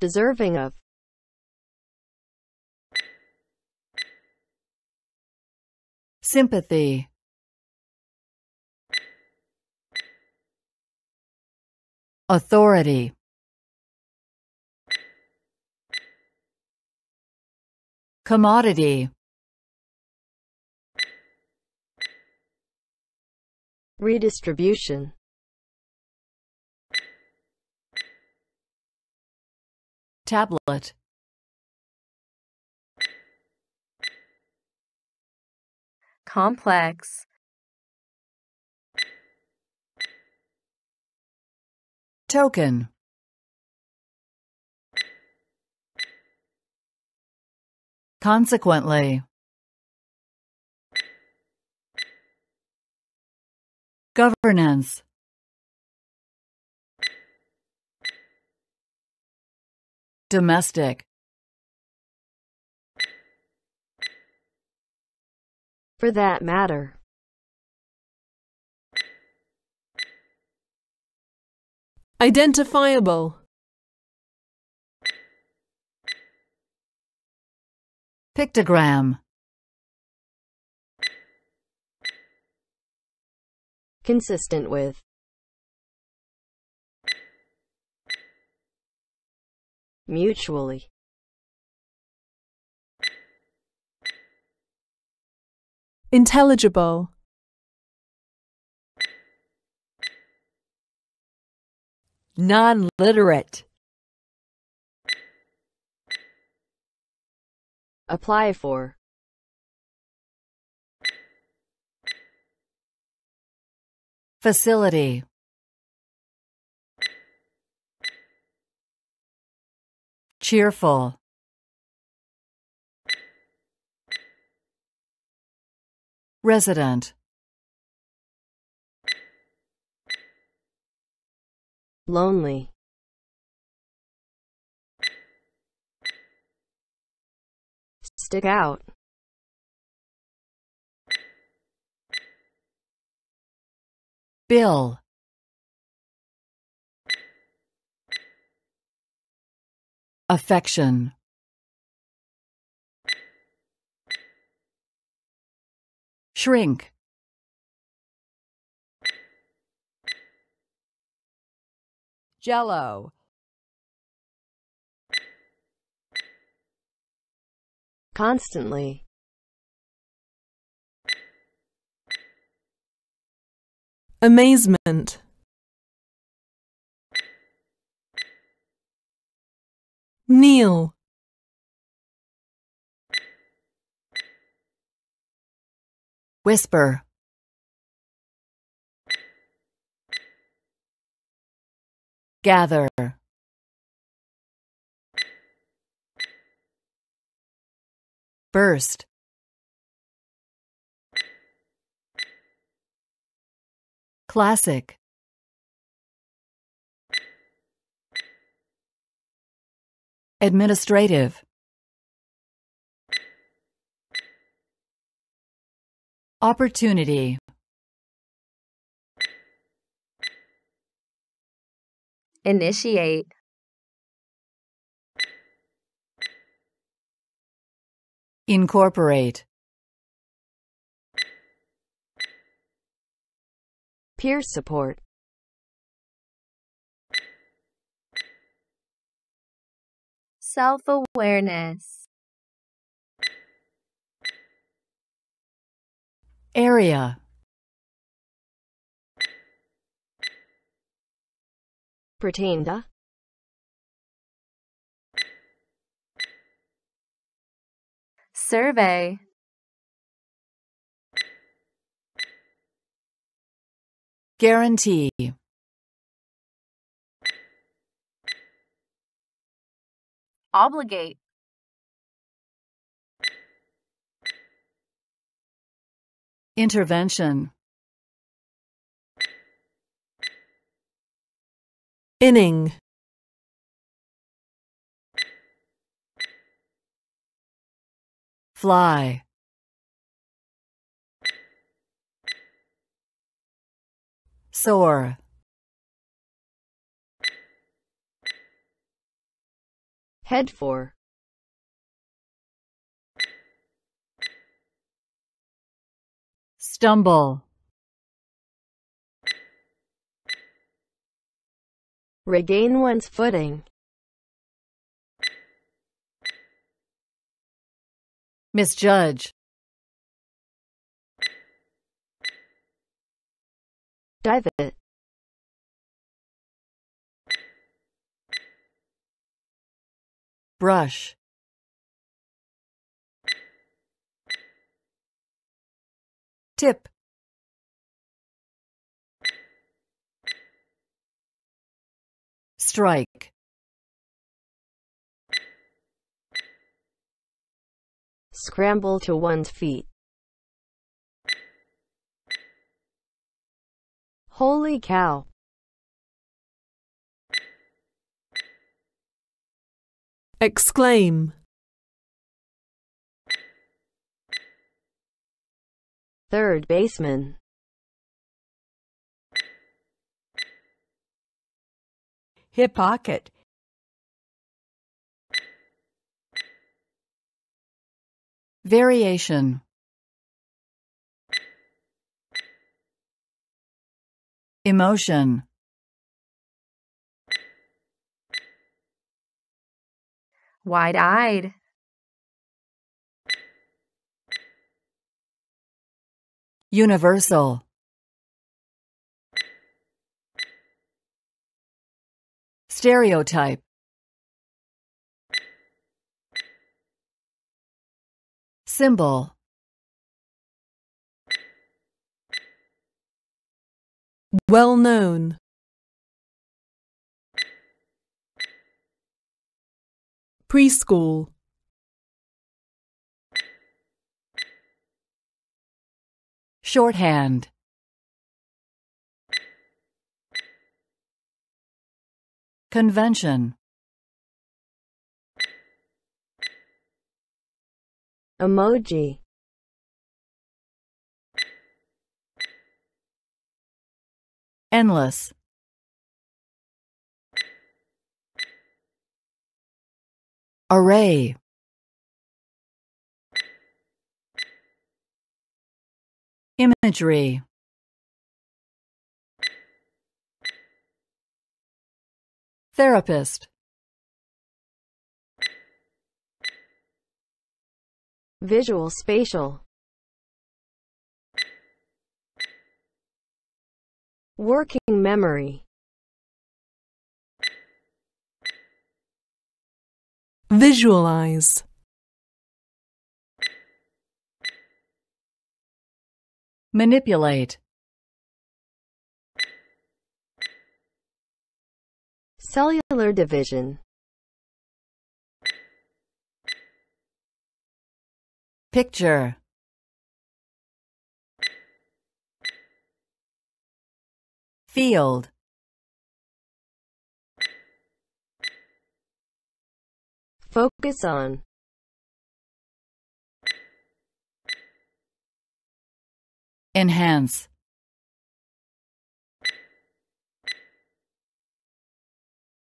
deserving of sympathy authority commodity redistribution tablet complex token consequently governance Domestic. For that matter. Identifiable. Pictogram. Consistent with. mutually intelligible non-literate apply for facility Cheerful. Resident. Lonely. Stick out. Bill. Affection Shrink Jello Constantly Amazement kneel whisper gather burst classic Administrative Opportunity Initiate Incorporate Peer support self-awareness. Area Pretenda Survey Guarantee obligate intervention inning fly soar Head for. Stumble. Regain one's footing. Misjudge. Dive it. Brush. Tip. Strike. Scramble to one's feet. Holy cow! Exclaim. Third baseman. Hip pocket. Variation. Emotion. wide eyed. Universal. Stereotype. Symbol. Well known. Preschool Shorthand Convention Emoji Endless Array Imagery Therapist Visual Spatial Working Memory Visualize Manipulate Cellular division Picture Field focus on enhance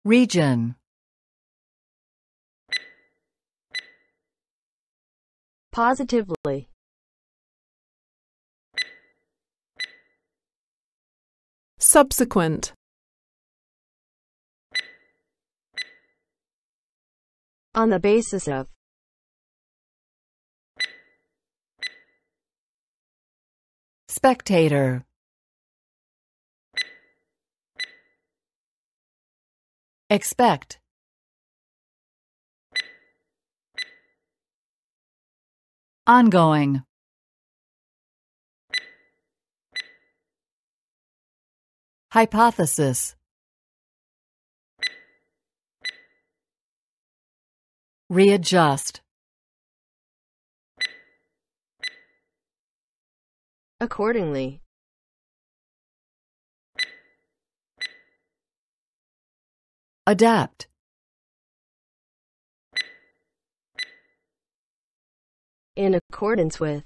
region positively subsequent on the basis of spectator expect ongoing hypothesis Readjust. Accordingly. Adapt. In accordance with.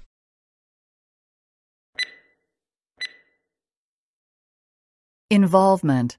Involvement.